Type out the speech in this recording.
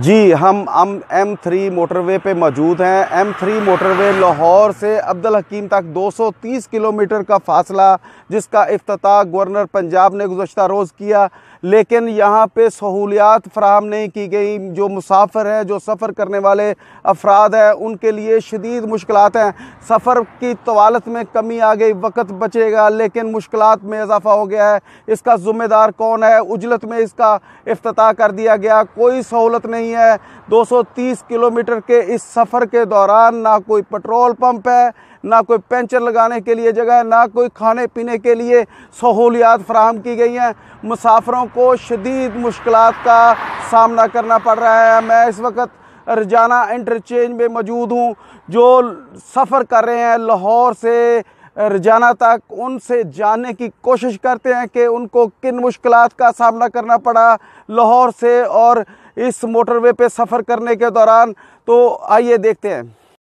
جی ہم M three motor وے پہ موجود ہیں M three motorway Lahore سے عبدالحکیم تک دو سو تیس کلومیٹر کا فاصلہ جس کا افتتاح گورنر پنجاب نے گزشتہ روز کیا لیکن یہاں پہ سہولیات فراہم نہیں کی گئیں جو مسافر ہیں جو سفر کرنے والے افراد ہیں ان کے لیے شدید مشکلات ہیں سفر کی طوالت میں کمی آ گئی وقت بچے گا لیکن مشکلات میں اضافہ ہو گیا ہے اس کا ذمہ دار کون ہے اجلت میں اس کا افتتاح کر دیا گیا کوئی سہولت نہیں نہیں ہے دو سو تیس کلومیٹر کے اس سفر کے دوران نہ کوئی پٹرول پمپ ہے نہ کوئی پینچر لگانے کے لیے جگہ ہے نہ کوئی کھانے پینے کے لیے سہولیات فراہم کی گئی ہیں مسافروں کو شدید مشکلات کا سامنا کرنا پڑ رہا ہے میں اس وقت رجانہ انٹرچینج میں موجود ہوں جو سفر کر رہے ہیں لاہور سے رجحانہ تک ان سے جاننے کی کوشش کرتے ہیں کہ ان کو کن مشکلات کا سامنا کرنا پڑا لاہور سے اور اس موٹر وے پہ سفر کرنے کے دوران تو آئیے دیکھتے ہیں